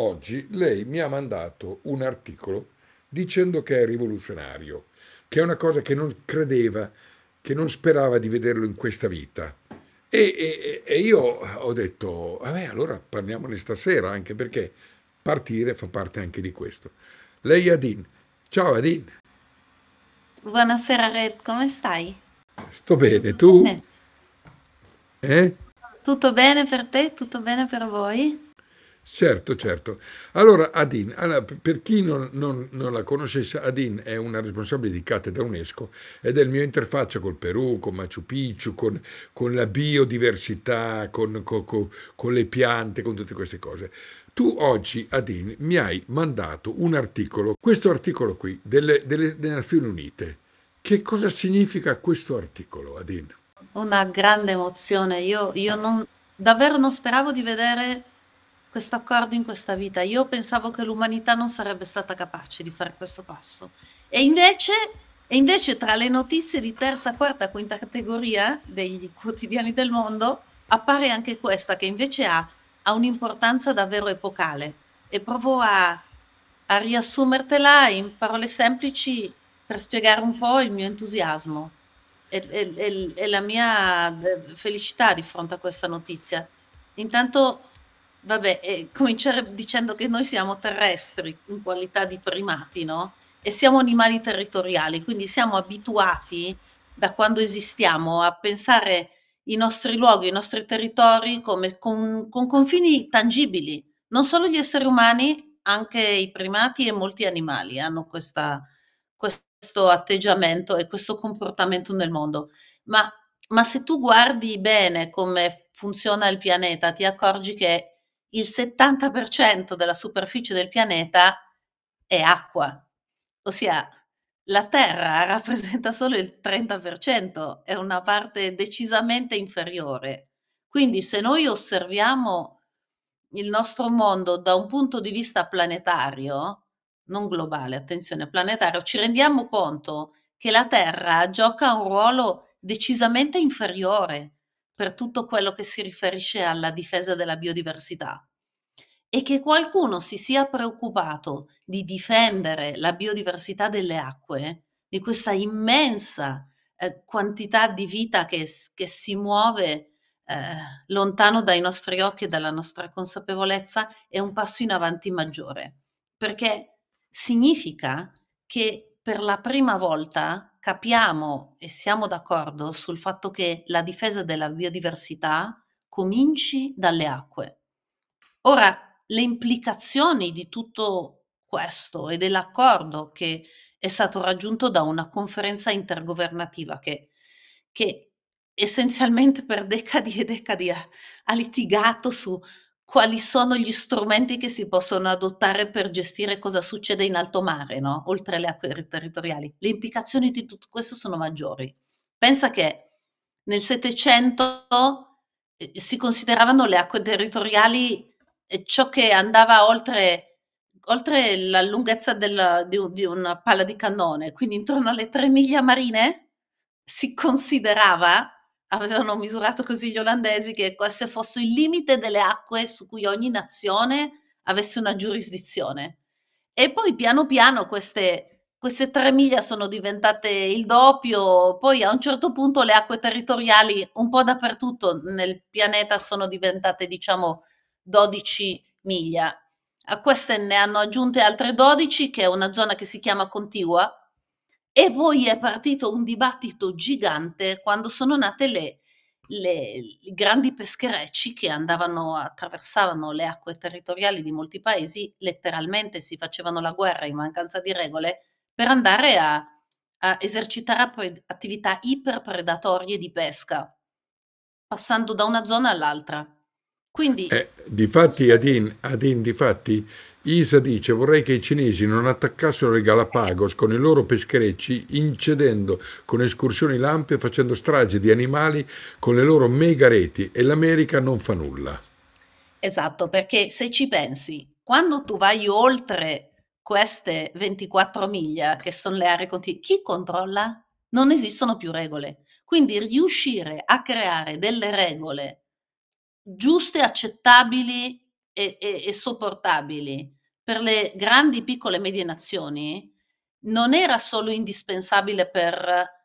Oggi lei mi ha mandato un articolo dicendo che è rivoluzionario, che è una cosa che non credeva, che non sperava di vederlo in questa vita. E, e, e io ho detto, vabbè, allora parliamone stasera, anche perché partire fa parte anche di questo. Lei Adin. Ciao Adin. Buonasera Red, come stai? Sto bene, tu? Eh? Tutto bene per te? Tutto bene per voi? Certo, certo. Allora, Adin, allora, per chi non, non, non, la conoscesse, Adin è una responsabile di cattedra UNESCO ed è il mio interfaccia col Perù, con Machu Picchu, con, con la biodiversità, con, con, con le piante, con tutte queste cose. Tu oggi, Adin, mi hai mandato un articolo, questo articolo qui, delle, delle, delle Nazioni Unite. Che cosa significa questo articolo, Adin? Una grande emozione. Io, io non, davvero non speravo di vedere questo accordo in questa vita. Io pensavo che l'umanità non sarebbe stata capace di fare questo passo. E invece, e invece tra le notizie di terza, quarta, quinta categoria degli quotidiani del mondo appare anche questa che invece ha, ha un'importanza davvero epocale. E provo a, a riassumertela in parole semplici per spiegare un po' il mio entusiasmo e, e, e, la mia eh, felicità di fronte a questa notizia. Intanto vabbè, eh, cominciare dicendo che noi siamo terrestri in qualità di primati, no? E siamo animali territoriali, quindi siamo abituati da quando esistiamo a pensare i nostri luoghi, i nostri territori come, con, con confini tangibili. Non solo gli esseri umani, anche i primati e molti animali hanno questa, questo atteggiamento e questo comportamento nel mondo. Ma, ma se tu guardi bene come funziona il pianeta, ti accorgi che il 70% della superficie del pianeta è acqua, ossia la Terra rappresenta solo il 30%, è una parte decisamente inferiore. Quindi se noi osserviamo il nostro mondo da un punto di vista planetario, non globale, attenzione, planetario, ci rendiamo conto che la Terra gioca un ruolo decisamente inferiore per tutto quello che si riferisce alla difesa della biodiversità e che qualcuno si sia preoccupato di difendere la biodiversità delle acque, di questa immensa eh, quantità di vita che, che si muove eh, lontano dai nostri occhi e dalla nostra consapevolezza, è un passo in avanti maggiore, perché significa che per la prima volta capiamo e siamo d'accordo sul fatto che la difesa della biodiversità cominci dalle acque. Ora, le implicazioni di tutto questo e dell'accordo che è stato raggiunto da una conferenza intergovernativa che, che essenzialmente per decadi e decadi ha, ha litigato su quali sono gli strumenti che si possono adottare per gestire cosa succede in alto mare, no? oltre alle acque territoriali. Le implicazioni di tutto questo sono maggiori. Pensa che nel Settecento eh, si consideravano le acque territoriali eh, ciò che andava oltre, oltre la lunghezza della, di, di una palla di cannone, quindi intorno alle tre miglia marine si considerava avevano misurato così gli olandesi che questo fosse il limite delle acque su cui ogni nazione avesse una giurisdizione. E poi piano piano queste, queste tre miglia sono diventate il doppio, poi a un certo punto le acque territoriali un po' dappertutto nel pianeta sono diventate diciamo 12 miglia. A queste ne hanno aggiunte altre 12 che è una zona che si chiama contigua e poi è partito un dibattito gigante quando sono nate le, le, i grandi pescherecci che andavano, attraversavano le acque territoriali di molti paesi, letteralmente si facevano la guerra in mancanza di regole per andare a, a esercitare attività iperpredatorie di pesca, passando da una zona all'altra. Quindi... Eh, difatti, Adin, Adin, difatti, Isa dice vorrei che i cinesi non attaccassero le Galapagos con i loro pescherecci incedendo con escursioni lampe e facendo strage di animali con le loro mega reti e l'America non fa nulla. Esatto, perché se ci pensi, quando tu vai oltre queste 24 miglia che sono le aree continue, chi controlla? Non esistono più regole. Quindi riuscire a creare delle regole giuste, accettabili e, e, e sopportabili per le grandi, piccole e medie nazioni non era solo indispensabile per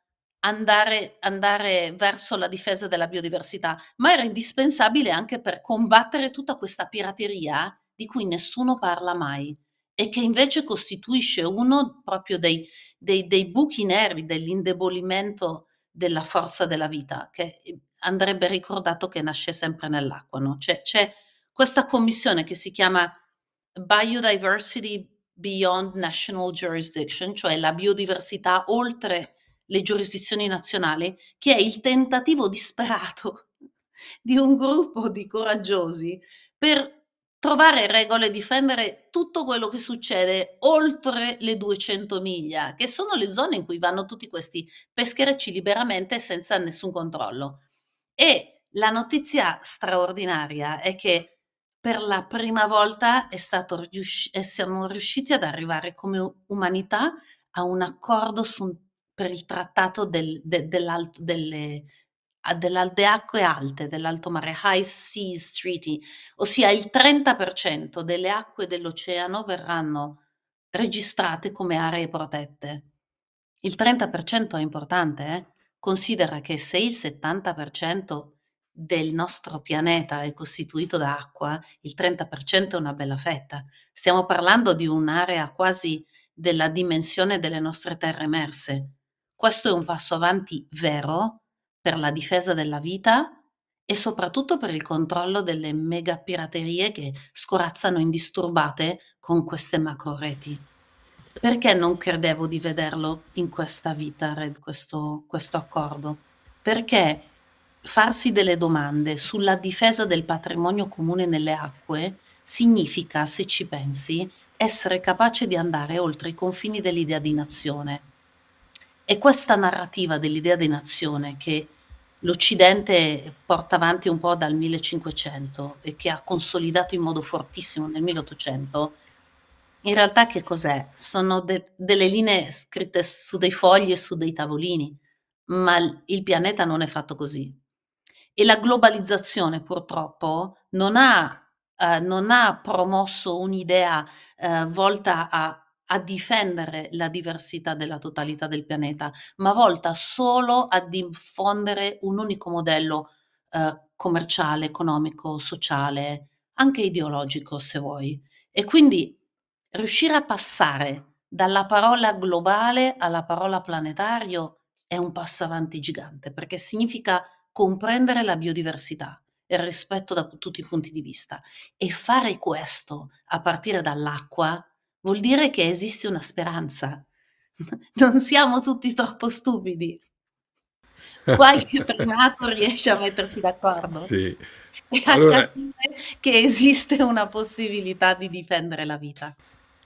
Andare, andare, verso la difesa della biodiversità, ma era indispensabile anche per combattere tutta questa pirateria di cui nessuno parla mai e che invece costituisce uno proprio dei, dei, dei buchi neri dell'indebolimento della forza della vita, che andrebbe ricordato che nasce sempre nell'acqua. No? C'è, c'è questa commissione che si chiama Biodiversity Beyond National Jurisdiction, cioè la biodiversità oltre le giurisdizioni nazionali, che è il tentativo disperato di un gruppo di coraggiosi per trovare regole e difendere tutto quello che succede oltre le 200 miglia, che sono le zone in cui vanno tutti questi pescherecci liberamente senza nessun controllo. E la notizia straordinaria è che per la prima volta riusci- eh, siamo riusciti ad arrivare come umanità a un accordo un, per il trattato del, de, dell'alto, delle, delle acque alte, dell'alto mare, High Seas Treaty, ossia il 30% delle acque dell'oceano verranno registrate come aree protette. Il 30% è importante, eh? Considera che se il 70% del nostro pianeta è costituito da acqua, il 30% è una bella fetta. Stiamo parlando di un'area quasi della dimensione delle nostre terre emerse. Questo è un passo avanti vero per la difesa della vita e soprattutto per il controllo delle megapiraterie che scorazzano indisturbate con queste macro reti. Perché non credevo di vederlo in questa vita, Red, questo, questo accordo? Perché farsi delle domande sulla difesa del patrimonio comune nelle acque significa, se ci pensi, essere capace di andare oltre i confini dell'idea di nazione. E questa narrativa dell'idea di nazione che l'Occidente porta avanti un po' dal 1500 e che ha consolidato in modo fortissimo nel 1800 in realtà che cos'è? Sono de- delle linee scritte su dei fogli e su dei tavolini, ma l- il pianeta non è fatto così. E la globalizzazione purtroppo non ha, eh, non ha promosso un'idea eh, volta a, a difendere la diversità della totalità del pianeta, ma volta solo a diffondere un unico modello eh, commerciale, economico, sociale, anche ideologico se vuoi. E quindi riuscire a passare dalla parola globale alla parola planetario è un passo avanti gigante perché significa comprendere la biodiversità e il rispetto da tutti i punti di vista e fare questo a partire dall'acqua vuol dire che esiste una speranza. Non siamo tutti troppo stupidi. Qualche primato riesce a mettersi d'accordo sì. e a capire che esiste una possibilità di difendere la vita.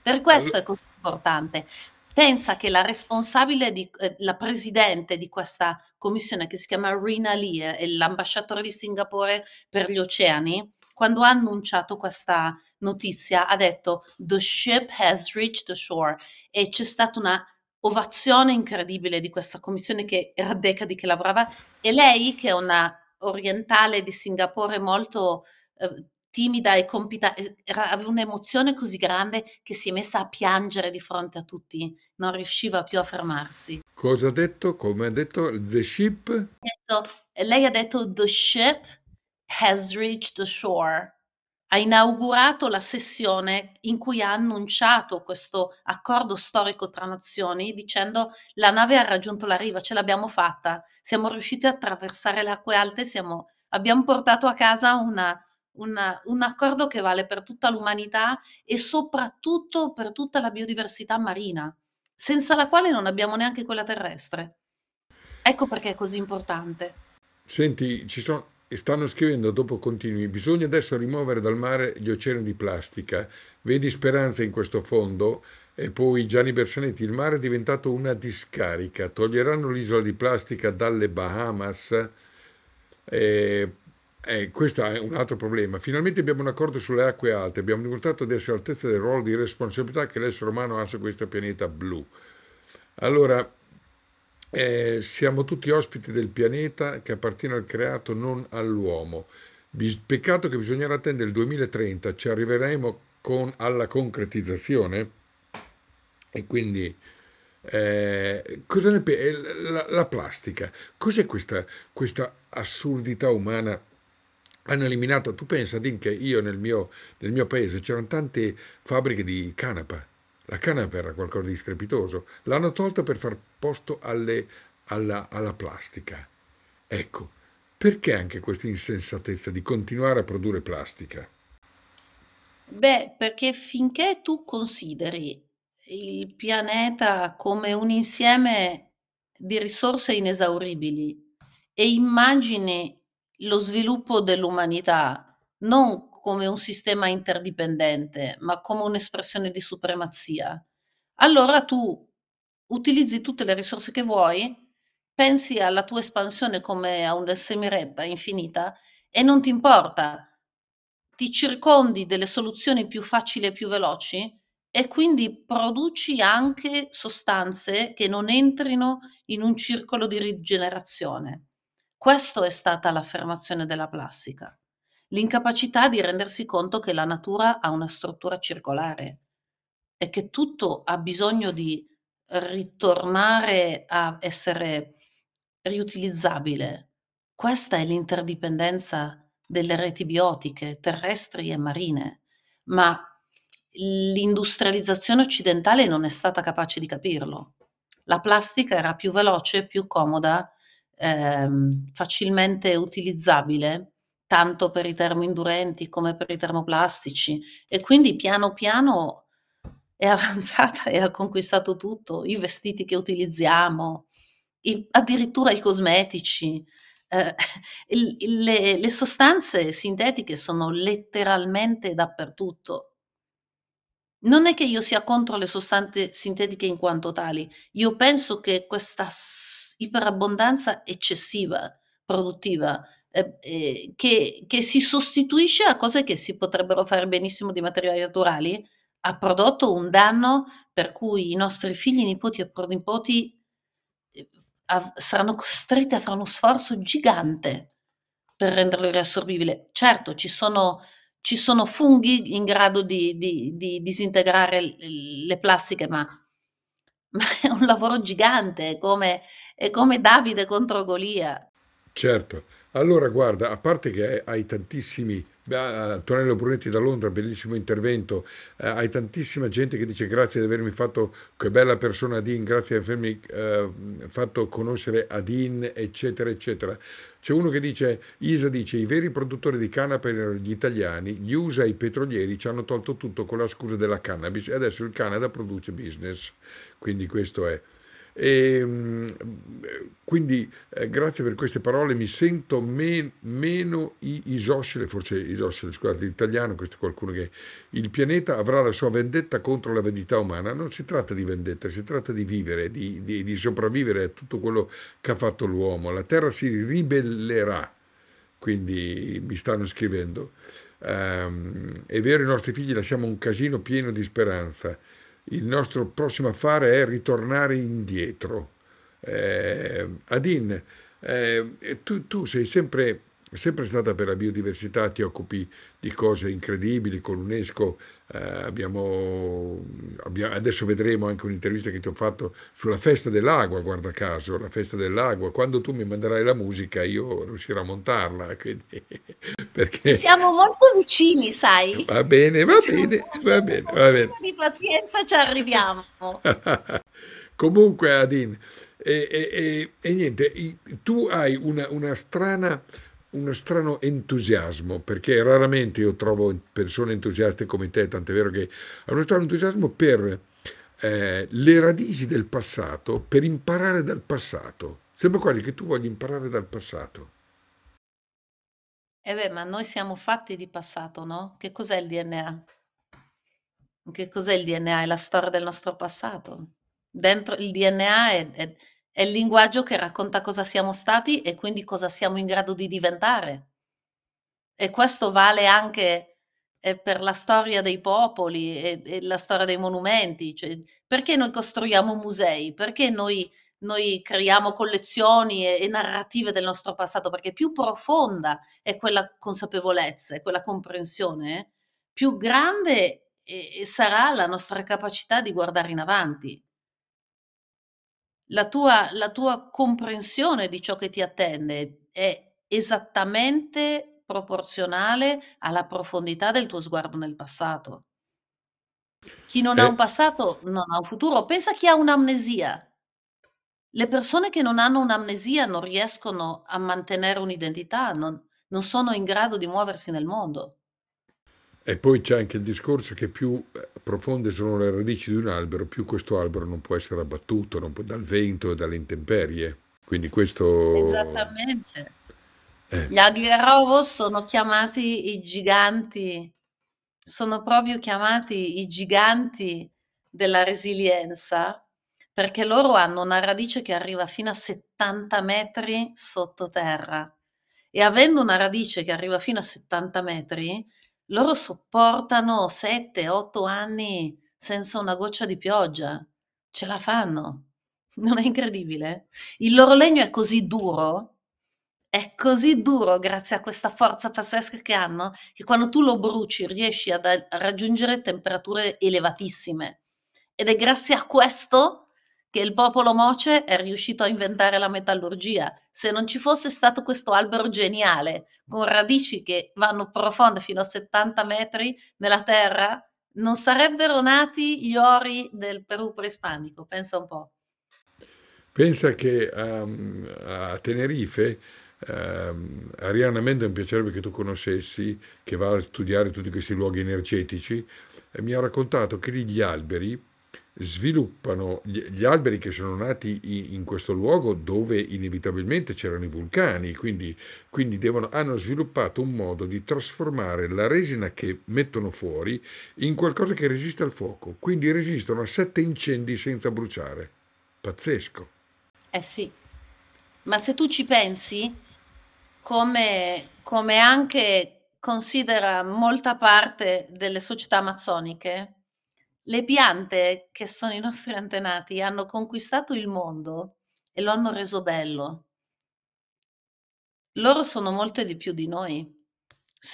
Per questo è così importante. Pensa che la responsabile, di, eh, la presidente di questa commissione che si chiama Rina Lee, eh, e l'ambasciatore di Singapore per gli oceani, quando ha annunciato questa notizia ha detto The ship has reached the shore e c'è stata una ovazione incredibile di questa commissione che era decadi che lavorava e lei che è una orientale di Singapore molto eh, timida e compita, aveva un'emozione così grande che si è messa a piangere di fronte a tutti, non riusciva più a fermarsi. Cosa ha detto? Come ha detto? The ship? Detto, eh, lei ha detto The ship has reached the shore. Ha inaugurato la sessione in cui ha annunciato questo accordo storico tra nazioni dicendo la nave ha raggiunto la riva, ce l'abbiamo fatta, siamo riusciti a attraversare le acque alte, siamo, abbiamo portato a casa una, un, un accordo che vale per tutta l'umanità e soprattutto per tutta la biodiversità marina, senza la quale non abbiamo neanche quella terrestre. Ecco perché è così importante. Senti, ci sono, stanno scrivendo dopo continui, bisogna adesso rimuovere dal mare gli oceani di plastica. Vedi speranza in questo fondo? E poi Gianni Bersanetti, il mare è diventato una discarica, toglieranno l'isola di plastica dalle Bahamas? Eh, eh, questo è un altro problema. Finalmente abbiamo un accordo sulle acque alte, abbiamo dimostrato di essere all'altezza del ruolo di responsabilità che l'essere umano ha su questo pianeta blu. Allora, eh, siamo tutti ospiti del pianeta che appartiene al creato, non all'uomo. Peccato che bisognerà attendere il 2030, ci arriveremo con, alla concretizzazione e quindi eh, cosa ne pensi? Eh, la, la, plastica, cos'è questa, questa assurdità umana hanno eliminato, tu pensa Din che io nel mio, nel mio paese c'erano tante fabbriche di canapa, la canapa era qualcosa di strepitoso, l'hanno tolta per far posto alle, alla, alla plastica. Ecco, perché anche questa insensatezza di continuare a produrre plastica? Beh, perché finché tu consideri il pianeta come un insieme di risorse inesauribili e immagini lo sviluppo dell'umanità non come un sistema interdipendente, ma come un'espressione di supremazia, allora tu utilizzi tutte le risorse che vuoi, pensi alla tua espansione come a una semiretta infinita e non ti importa, ti circondi delle soluzioni più facili e più veloci e quindi produci anche sostanze che non entrino in un circolo di rigenerazione. Questo è stata l'affermazione della plastica, l'incapacità di rendersi conto che la natura ha una struttura circolare e che tutto ha bisogno di ritornare a essere riutilizzabile. Questa è l'interdipendenza delle reti biotiche terrestri e marine, ma l'industrializzazione occidentale non è stata capace di capirlo. La plastica era più veloce, e più comoda ehm, facilmente utilizzabile tanto per i termoindurenti come per i termoplastici e quindi piano piano è avanzata e ha conquistato tutto, i vestiti che utilizziamo, i, addirittura i cosmetici. Eh, il, le, le sostanze sintetiche sono letteralmente dappertutto. Non è che io sia contro le sostanze sintetiche in quanto tali, io penso che questa iperabbondanza eccessiva, produttiva, eh, eh, che, che si sostituisce a cose che si potrebbero fare benissimo di materiali naturali, ha prodotto un danno per cui i nostri figli, nipoti e pronipoti eh, saranno costretti a fare uno sforzo gigante per renderlo riassorbibile. Certo, ci sono, ci sono funghi in grado di, di, di disintegrare le plastiche, ma ma è un lavoro gigante, come, è come Davide contro Golia. Certo, allora guarda, a parte che hai tantissimi eh, Antonello Brunetti da Londra, bellissimo intervento. Eh, hai tantissima gente che dice grazie di avermi fatto, che bella persona Adin, grazie di avermi eh, fatto conoscere Adin, eccetera, eccetera. C'è uno che dice, Isa dice, i veri produttori di canapa erano gli italiani, gli USA e i petrolieri ci hanno tolto tutto con la scusa della cannabis e adesso il Canada produce business. Quindi questo è. E, ehm, quindi eh, grazie per queste parole, mi sento men- meno isoscele, forse isoscele, scusate, in italiano, questo è qualcuno che... Il pianeta avrà la sua vendetta contro la vendita umana, non si tratta di vendetta, si tratta di vivere, di, di, di sopravvivere a tutto quello che ha fatto l'uomo. La Terra si ribellerà, quindi mi stanno scrivendo. Um, è vero, i nostri figli lasciamo un casino pieno di speranza il nostro prossimo affare è ritornare indietro. Eh, Adin, eh, tu, tu, sei sempre, sempre, stata per la biodiversità, ti occupi di cose incredibili con l'UNESCO, eh, abbiamo, abbiamo, adesso vedremo anche un'intervista che ti ho fatto sulla festa dell'acqua, guarda caso, la festa dell'acqua, quando tu mi manderai la musica io riuscirò a montarla. Quindi, perché... Siamo molto vicini, sai? Va bene, va bene, va bene, va bene. Di pazienza ci arriviamo. Comunque, Adin, e, e, e, e, niente, tu hai una, una strana uno strano entusiasmo, perché raramente io trovo persone entusiaste come te, tant'è vero che ha uno strano entusiasmo per eh, le radici del passato, per imparare dal passato. Sembra quasi che tu voglia imparare dal passato. E eh beh, ma noi siamo fatti di passato, no? Che cos'è il DNA? Che cos'è il DNA? È la storia del nostro passato. Dentro il DNA è, è è il linguaggio che racconta cosa siamo stati e quindi cosa siamo in grado di diventare. E questo vale anche eh, per la storia dei popoli e, la storia dei monumenti. Cioè, perché noi costruiamo musei? Perché noi, noi creiamo collezioni e, e narrative del nostro passato? Perché più profonda è quella consapevolezza, e quella comprensione, più grande sarà la nostra capacità di guardare in avanti la tua, la tua comprensione di ciò che ti attende è esattamente proporzionale alla profondità del tuo sguardo nel passato. Chi non eh. ha un passato non ha un futuro. Pensa chi ha un'amnesia. Le persone che non hanno un'amnesia non riescono a mantenere un'identità, non, non sono in grado di muoversi nel mondo. E poi c'è anche il discorso che più eh, profonde sono le radici di un albero, più questo albero non può essere abbattuto può, dal vento e dalle intemperie. Quindi questo... Esattamente. Eh. Gli Agliarovos sono chiamati i giganti, sono proprio chiamati i giganti della resilienza perché loro hanno una radice che arriva fino a 70 metri sottoterra e avendo una radice che arriva fino a 70 metri loro sopportano 7-8 anni senza una goccia di pioggia, ce la fanno. Non è incredibile? Il loro legno è così duro, è così duro grazie a questa forza pazzesca che hanno, che quando tu lo bruci riesci a, a raggiungere temperature elevatissime. Ed è grazie a questo che che il popolo moce è riuscito a inventare la metallurgia. Se non ci fosse stato questo albero geniale, con radici che vanno profonde fino a 70 metri nella terra, non sarebbero nati gli ori del Perù preispanico. Pensa un po'. Pensa che um, a Tenerife Um, è un piacerebbe che tu conoscessi, che va a studiare tutti questi luoghi energetici, e mi ha raccontato che lì gli alberi sviluppano gli, alberi che sono nati in questo luogo dove inevitabilmente c'erano i vulcani, quindi, quindi devono, hanno sviluppato un modo di trasformare la resina che mettono fuori in qualcosa che resiste al fuoco, quindi resistono a sette incendi senza bruciare. Pazzesco. Eh sì, ma se tu ci pensi, come, come anche considera molta parte delle società amazzoniche, le piante che sono i nostri antenati hanno conquistato il mondo e lo hanno reso bello. Loro sono molte di più di noi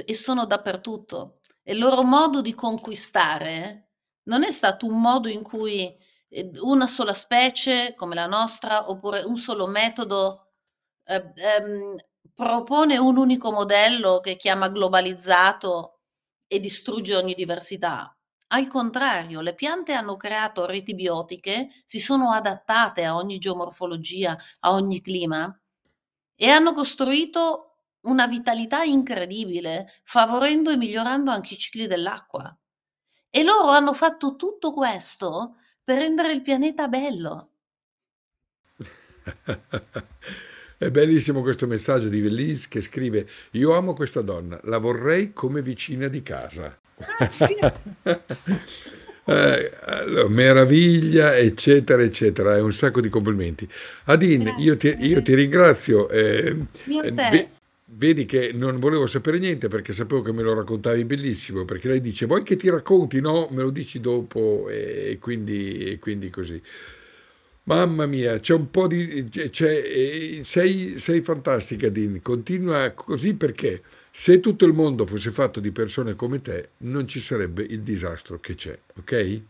e sono dappertutto. E il loro modo di conquistare non è stato un modo in cui eh, una sola specie come la nostra oppure un solo metodo eh, ehm, propone un unico modello che chiama globalizzato e distrugge ogni diversità al contrario, le piante hanno creato reti biotiche, si sono adattate a ogni geomorfologia, a ogni clima e hanno costruito una vitalità incredibile, favorendo e migliorando anche i cicli dell'acqua. E loro hanno fatto tutto questo per rendere il pianeta bello. È bellissimo questo messaggio di Vellis che scrive: Io amo questa donna, la vorrei come vicina di casa. Ah, Grazie. eh, allora, meraviglia, eccetera, eccetera. È un sacco di complimenti. Adin, io ti, io ti, ringrazio. Ehm, eh, ve, vedi che non volevo sapere niente perché sapevo che me lo raccontavi bellissimo. Perché lei dice: Vuoi che ti racconti? No, me lo dici dopo, e, quindi, e quindi così. Mamma mia, c'è un po' di... Eh, sei, sei fantastica, Dean. Continua così perché se tutto il mondo fosse fatto di persone come te, non ci sarebbe il disastro che c'è, ok?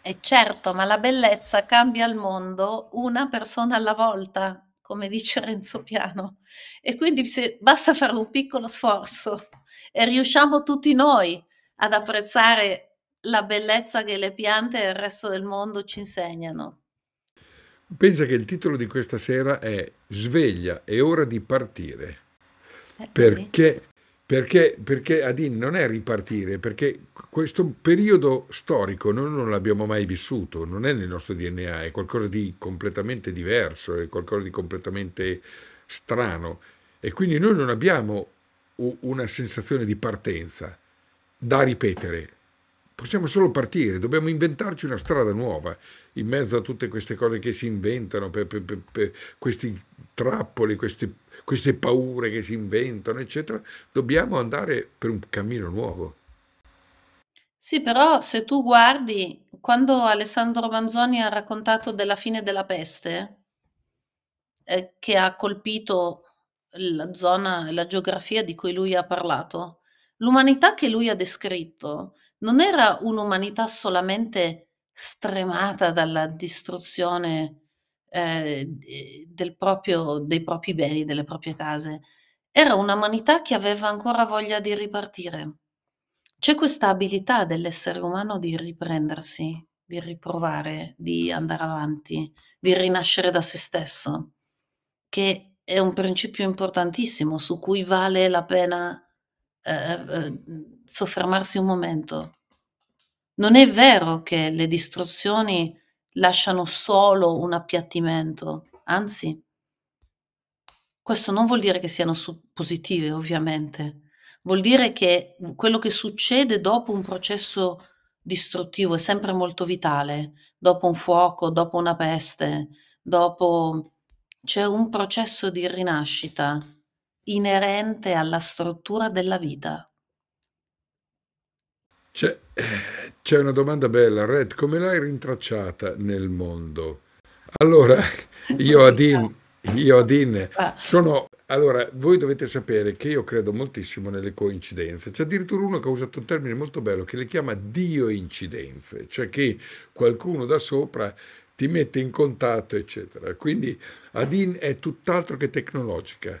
E certo, ma la bellezza cambia il mondo una persona alla volta, come dice Renzo Piano. E quindi se, basta fare un piccolo sforzo e riusciamo tutti noi ad apprezzare la bellezza che le piante e il resto del mondo ci insegnano. Pensa che il titolo di questa sera è Sveglia, è ora di partire. Eh, perché, perché, perché Adin non è ripartire, perché questo periodo storico noi non l'abbiamo mai vissuto, non è nel nostro DNA, è qualcosa di completamente diverso, è qualcosa di completamente strano. E quindi noi non abbiamo una sensazione di partenza da ripetere, possiamo solo partire, dobbiamo inventarci una strada nuova in mezzo a tutte queste cose che si inventano, per, per, per, per questi trappoli, queste, queste paure che si inventano, eccetera. Dobbiamo andare per un cammino nuovo. Sì, però se tu guardi, quando Alessandro Manzoni ha raccontato della fine della peste, eh, che ha colpito la zona, la geografia di cui lui ha parlato, L'umanità che lui ha descritto non era un'umanità solamente stremata dalla distruzione eh, proprio, dei propri beni, delle proprie case, era un'umanità che aveva ancora voglia di ripartire. C'è questa abilità dell'essere umano di riprendersi, di riprovare, di andare avanti, di rinascere da se stesso, che è un principio importantissimo su cui vale la pena eh, eh, eh, soffermarsi un momento. Non è vero che le distruzioni lasciano solo un appiattimento, anzi, questo non vuol dire che siano positive, ovviamente, vuol dire che quello che succede dopo un processo distruttivo è sempre molto vitale, dopo un fuoco, dopo una peste, dopo c'è un processo di rinascita inerente alla struttura della vita. C'è, eh, c'è una domanda bella, Red, come l'hai rintracciata nel mondo? Allora, io Adin, io Adin ah. sono... Allora, voi dovete sapere che io credo moltissimo nelle coincidenze. C'è addirittura uno che ha usato un termine molto bello che le chiama dioincidenze, cioè che qualcuno da sopra ti mette in contatto, eccetera. Quindi Adin è tutt'altro che tecnologica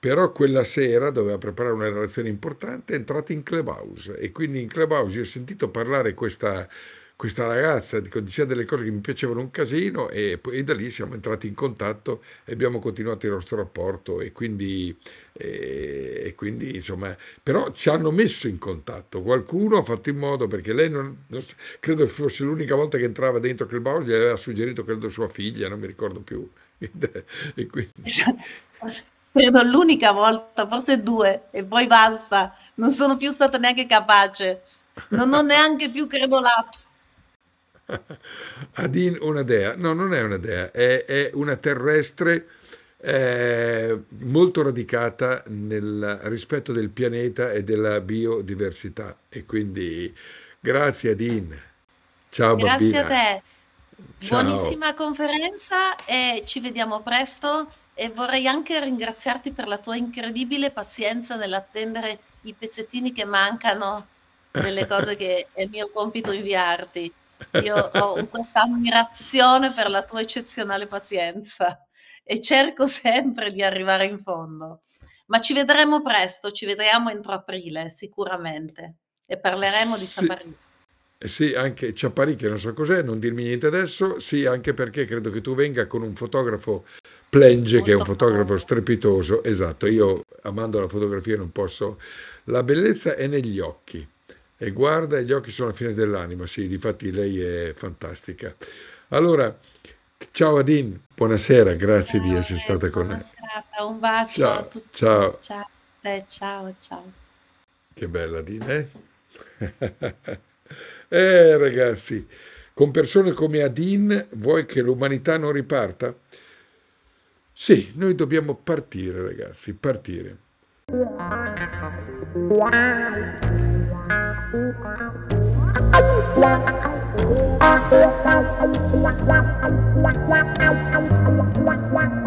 però quella sera doveva preparare una relazione importante, è entrata in clubhouse e quindi in clubhouse io ho sentito parlare questa, questa ragazza, dico, diceva delle cose che mi piacevano un casino e, poi, e da lì siamo entrati in contatto e abbiamo continuato il nostro rapporto e quindi, e, e quindi insomma, però ci hanno messo in contatto, qualcuno ha fatto in modo perché lei non, non credo fosse l'unica volta che entrava dentro Clubhouse, gli aveva suggerito credo sua figlia, non mi ricordo più. e quindi... Esatto credo l'unica volta, forse due, e poi basta. Non sono più stata neanche capace. Non ho neanche più, credo, l'app. Adin una dea, no non è una dea, è, è una terrestre è eh, molto radicata nel rispetto del pianeta e della biodiversità e quindi grazie Adin, ciao grazie Grazie a te, ciao. buonissima conferenza e ci vediamo presto e vorrei anche ringraziarti per la tua incredibile pazienza nell'attendere i pezzettini che mancano delle cose che è mio compito inviarti. Io ho questa ammirazione per la tua eccezionale pazienza e cerco sempre di arrivare in fondo. Ma ci vedremo presto, ci vedremo entro aprile sicuramente e parleremo di Sabarino. Sì. Sì, anche Ciappari che non so cos'è, non dirmi niente adesso. Sì, anche perché credo che tu venga con un fotografo Plenge, che è un fotografo strepitoso. Esatto, io amando la fotografia non posso. La bellezza è negli occhi. E guarda, e gli occhi sono la fine dell'anima. Sì, difatti lei è fantastica. Allora, ciao Adin, buonasera, grazie ciao, di essere eh, stata con noi. Un bacio ciao, a tutti. Ciao. Ciao, eh, ciao, ciao. Che bella Adin, eh? Eh ragazzi, con persone come Adin vuoi che l'umanità non riparta? Sì, noi dobbiamo partire ragazzi, partire. Wow.